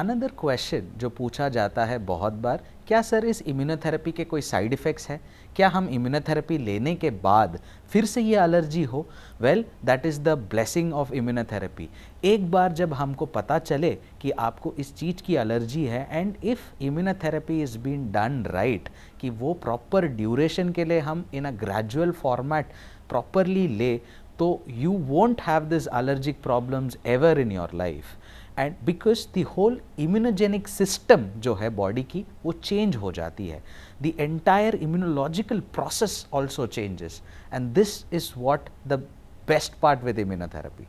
another question जो पूछा जाता है बहुत बार क्या सर इस इम्यूनोथेरेपी के कोई साइड इफ़ेक्ट्स हैं क्या हम इम्यूनोथेरेपी लेने के बाद फिर से ये एलर्जी हो well that is the blessing of immunotherapy एक बार जब हमको पता चले कि आपको इस चीज़ की एलर्जी है and if immunotherapy is been done right कि वो प्रॉपर ड्यूरेशन के लिए हम in a gradual format properly ले तो you won't have this allergic problems ever in your life and because the whole immunogenic system जो है बॉडी की वो चेंज हो जाती है the entire immunological process also changes and this is what the best part with immunotherapy